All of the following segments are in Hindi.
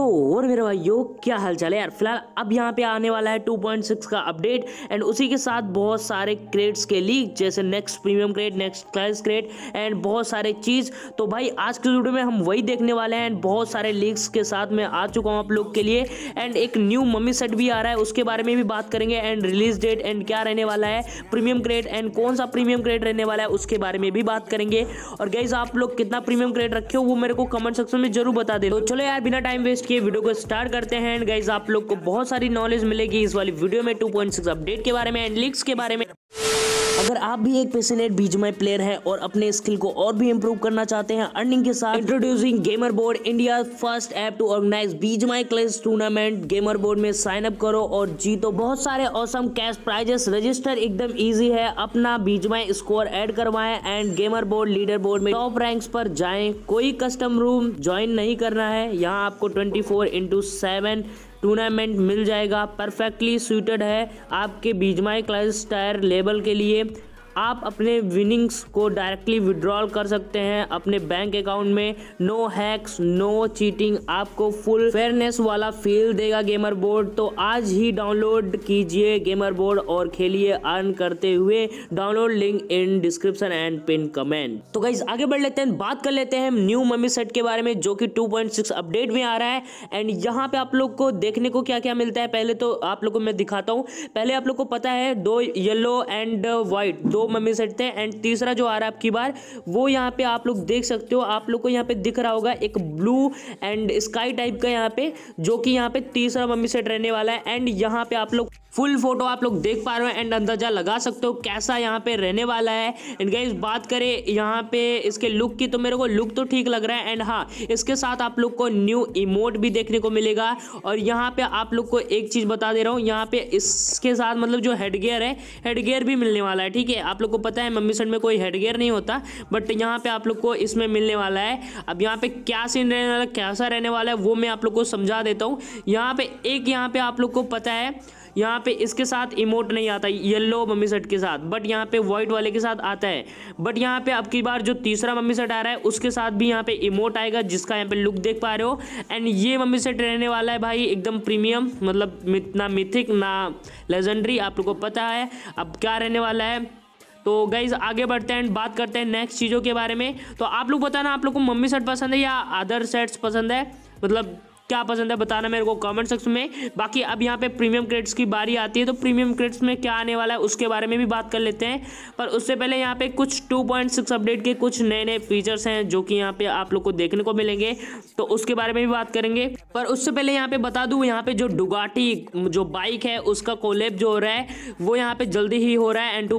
तो और मेरे भाइयों क्या चाल है यार फिलहाल अब यहाँ पे आने वाला है 2.6 का अपडेट एंड उसी के साथ बहुत सारे क्रेड्स के लीक जैसे next premium crate next class crate and बहुत सारे चीज़ तो भाई आज के वीडियो में हम वही देखने वाले हैं एंड बहुत सारे लीक्स के साथ मैं आ चुका हूँ आप लोग के लिए एंड एक न्यू मम्मी सेट भी आ रहा है उसके बारे में भी बात करेंगे एंड रिलीज डेट एंड क्या रहने वाला है प्रीमियम क्रेड एंड कौन सा प्रीमियम क्रेड रहने वाला है उसके बारे में भी बात करेंगे और गैस आप लोग कितना प्रीमियम क्रेड रखे हो वो मेरे को कमेंट सेक्शन में जरूर बता दे तो चलो यार बिना टाइम वेस्ट देखिए वीडियो को स्टार्ट करते हैं एंड गाइज आप लोग को बहुत सारी नॉलेज मिलेगी इस वाली वीडियो में टू अपडेट के बारे में एंड लीक्स के बारे में अगर आप भी एक पेसिनेट बीजमय प्लेयर हैं और अपने स्किल को और भी इम्प्रूव करना चाहते हैं अर्निंग के साथ introducing gamer board India first app to organise BGMI class tournament gamer board में साइन अप करो और जीतो बहुत सारे औसम कैश प्राइजेस रजिस्टर एकदम ईजी है अपना बीजमय स्कोर एड करवाए and gamer board leader board में टॉप रैंक पर जाए कोई कस्टम रूम ज्वाइन नहीं करना है यहाँ आपको twenty four into seven tournament मिल जाएगा परफेक्टली सूटेड है आपके बीजमाई क्लच टायर लेवल के लिए आप अपने विनिंग्स को डायरेक्टली विड्रॉल कर सकते हैं अपने बैंक अकाउंट में नो हैक्स नो चीटिंग आपको फुल फेयरनेस वाला फील देगा गेमर बोर्ड तो आज ही डाउनलोड कीजिए गेमर बोर्ड और खेलिए अर्न करते हुए download link in description and pin comment तो गाइज आगे बढ़ लेते हैं बात कर लेते हैं न्यू मम्मी सेट के बारे में जो कि 2.6 अपडेट में आ रहा है एंड यहाँ पे आप लोग को देखने को क्या क्या मिलता है पहले तो आप लोग को मैं दिखाता हूँ पहले आप लोग को पता है दो येलो एंड व्हाइट दो दो मम्मी सेट थे एंड तीसरा जो आ रहा है आपकी बार वो यहाँ पे आप लोग देख सकते हो आप लोग को यहाँ पे दिख रहा होगा एक ब्लू एंड स्काई टाइप का यहाँ पे जो कि यहाँ पे तीसरा मम्मी सेट रहने वाला है एंड यहाँ पे आप लोग फुल फोटो आप लोग देख पा रहे हो एंड अंदाजा लगा सकते हो कैसा यहाँ पे रहने वाला है एंड गाइज बात करें यहाँ पे इसके लुक की तो मेरे को लुक तो ठीक लग रहा है एंड हाँ इसके साथ आप लोग को न्यू इमोट भी देखने को मिलेगा और यहाँ पे आप लोग को एक चीज़ बता दे रहा हूँ यहाँ पे इसके साथ मतलब जो हेडगेयर है हेडगेयर भी मिलने वाला है ठीक है आप लोग को पता है मम्मी सन में कोई हेडगेयर नहीं होता बट यहाँ पे आप लोग को इसमें मिलने वाला है अब यहाँ पे क्या सीन रहने वाला कैसा रहने वाला है वो मैं आप लोग को समझा देता हूँ यहाँ पे एक यहाँ पे आप लोग को पता है यहाँ पे पे इसके साथ इमोट नहीं आता येलो मम्मी सेट के साथ बट यहाँ पे व्हाइट वाले के साथ आता है बट यहाँ पे आपकी बार जो तीसरा मम्मी सेट आ रहा है उसके साथ भी यहाँ पे इमोट आएगा जिसका यहाँ पे लुक देख पा रहे हो एंड ये मम्मी सेट रहने वाला है भाई एकदम प्रीमियम मतलब ना मिथिक ना लेजेंडरी आप लोग को पता है अब क्या रहने वाला है तो गाइज आगे बढ़ते हैं बात करते हैं नेक्स्ट चीज़ों के बारे में तो आप लोग बताना आप लोग को मम्मी सेट पसंद है या अदर सेट्स पसंद है मतलब क्या पसंद है बताना मेरे को कमेंट सेक्शन में बाकी अब यहाँ पे प्रीमियम क्रेडिट्स की बारी आती है तो प्रीमियम क्रेडिट्स में क्या आने वाला है उसके बारे में भी बात कर लेते हैं पर उससे पहले यहाँ पे कुछ 2.6 अपडेट के कुछ नए नए फीचर्स हैं जो कि यहाँ पे आप लोग को देखने को मिलेंगे तो उसके बारे में भी बात करेंगे पर उससे पहले यहाँ पे बता दू यहाँ पे जो डुगाटी जो बाइक है उसका कोलेब जो हो रहा है वो यहाँ पे जल्दी ही हो रहा है एंड टू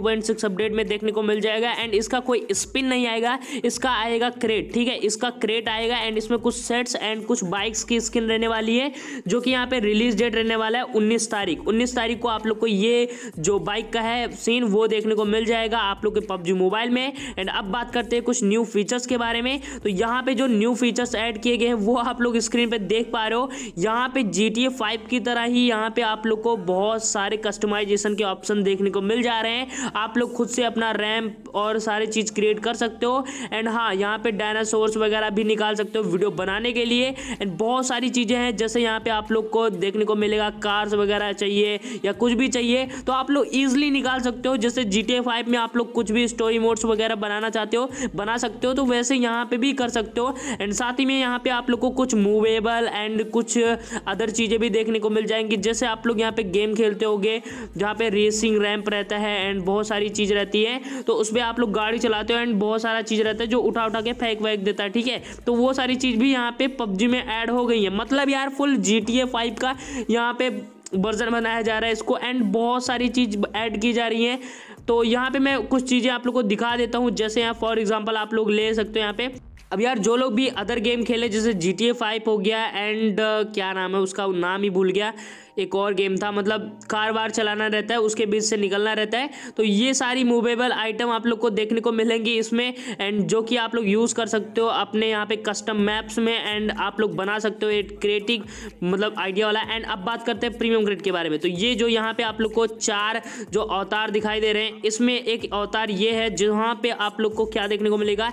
अपडेट में देखने को मिल जाएगा एंड इसका कोई स्पिन नहीं आएगा इसका आएगा क्रेट ठीक है इसका क्रेट आएगा एंड इसमें कुछ सेट्स एंड कुछ बाइक्स की स्किन सेशन रहने वाली है जो कि यहाँ पे रिलीज डेट रहने वाला है उन्नीस तारीख उन्नीस तारीख को आप लोग को ये जो बाइक का है सीन वो देखने को मिल जाएगा आप लोग के पबजी मोबाइल में एंड अब बात करते हैं कुछ न्यू फीचर्स के बारे में तो यहाँ पे जो न्यू फीचर्स ऐड किए गए हैं वो आप लोग स्क्रीन पर देख पा रहे हो यहाँ पे जी टी की तरह ही यहाँ पे आप लोग को बहुत सारे कस्टमाइजेशन के ऑप्शन देखने को मिल जा रहे हैं आप लोग खुद से अपना रैम और सारे चीज़ क्रिएट कर सकते हो एंड हाँ यहाँ पे डायनासोर्स वगैरह भी निकाल सकते हो वीडियो बनाने के लिए एंड बहुत सारी चीज़ें हैं जैसे यहाँ पे आप लोग को देखने को मिलेगा कार्स वगैरह चाहिए या कुछ भी चाहिए तो आप लोग इजिली निकाल सकते हो जैसे जी टी में आप लोग कुछ भी स्टोरी मोड्स वगैरह बनाना चाहते हो बना सकते हो तो वैसे यहाँ पे भी कर सकते हो एंड साथ ही में यहाँ पे आप लोग को कुछ मूवेबल एंड कुछ अदर चीज़ें भी देखने को मिल जाएंगी जैसे आप लोग यहाँ पे गेम खेलते हो जहाँ पे रेसिंग रैंप रहता है एंड बहुत सारी चीज़ रहती है तो उसमें आप लोग गाड़ी चलाते हो एंड बहुत सारा चीज़ रहता है जो उठा उठा के फेंक वेंक देता है ठीक है तो वो सारी चीज़ भी यहाँ पे पबजी में एड हो गई है मतलब यार full G T A five का यहाँ पे वर्जन बनाया जा रहा है इसको एंड बहुत सारी चीज़ ऐड की जा रही है तो यहाँ पे मैं कुछ चीज़ें आप लोग को दिखा देता हूँ जैसे यहाँ फॉर एग्जाम्पल आप लोग ले सकते हो यहाँ पे अब यार जो लोग भी अदर गेम खेले जैसे जी टी ए फाइव हो गया एंड uh, क्या नाम है उसका नाम ही भूल गया एक और गेम था मतलब कार वार चलाना रहता है उसके बीच से निकलना रहता है तो ये सारी मूवेबल आइटम आप लोग को देखने को मिलेंगी इसमें एंड जो कि आप लोग यूज़ कर सकते हो अपने यहाँ पे कस्टम मैप्स में एंड आप लोग बना सकते हो एक क्रिएटिव मतलब आइडिया वाला एंड अब बात करते हैं प्रीमियम ग्रेड के बारे में तो ये जो यहाँ पे आप लोग को चार जो अवतार दिखाई दे रहे हैं इसमें एक अवतार ये है जहाँ पे आप लोग को क्या देखने को मिलेगा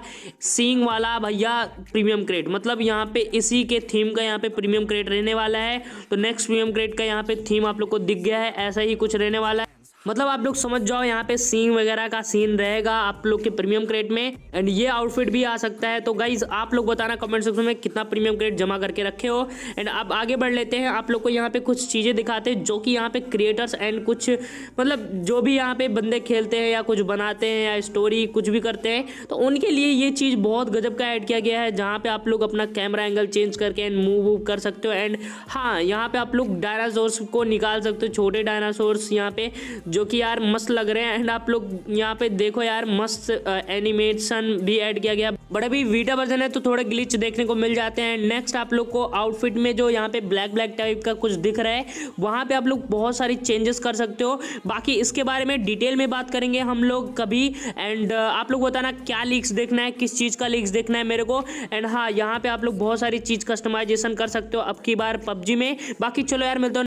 सींग वाला भैया प्रीमियम क्रेड मतलब यहाँ पे इसी के थीम का यहाँ पे प्रीमियम क्रेड रहने वाला है तो नेक्स्ट प्रीमियम क्रेड का यहाँ पे थीम आप लोग को दिख गया है ऐसा ही कुछ रहने वाला है मतलब आप लोग समझ जाओ यहाँ पे सीन वगैरह का सीन रहेगा आप लोग के प्रीमियम क्रेट में एंड ये आउटफिट भी आ सकता है तो गाइज आप लोग बताना कमेंट सेक्शन में कितना प्रीमियम क्रेट जमा करके रखे हो एंड अब आगे बढ़ लेते हैं आप लोग को यहाँ पे कुछ चीज़ें दिखाते हैं जो कि यहाँ पे क्रिएटर्स एंड कुछ मतलब जो भी यहाँ पे बंदे खेलते हैं या कुछ बनाते हैं या स्टोरी कुछ भी करते हैं तो उनके लिए ये चीज़ बहुत गजब का ऐड किया गया है जहाँ पे आप लोग अपना कैमरा एंगल चेंज करके एंड मूव वूव कर सकते हो एंड हाँ यहाँ पे आप लोग डायनासोर्स को निकाल सकते हो छोटे डायनासोर्स यहाँ पे जो कि यार मस्त लग रहे हैं एंड आप लोग यहाँ पे देखो यार मस्त एनिमेशन भी ऐड किया गया बट अभी वीटा वर्जन है तो थोड़े ग्लिच देखने को मिल जाते हैं नेक्स्ट आप लोग को आउटफिट में जो यहाँ पे ब्लैक ब्लैक टाइप का कुछ दिख रहा है वहाँ पे आप लोग बहुत सारी चेंजेस कर सकते हो बाकी इसके बारे में डिटेल में बात करेंगे हम लोग कभी एंड आप लोग बताना क्या लीक्स देखना है किस चीज़ का लीक्स देखना है मेरे को एंड हाँ यहाँ पर आप लोग बहुत सारी चीज़ कस्टमाइजेशन कर सकते हो अब बार पबजी में बाकी चलो यार मिलते हूँ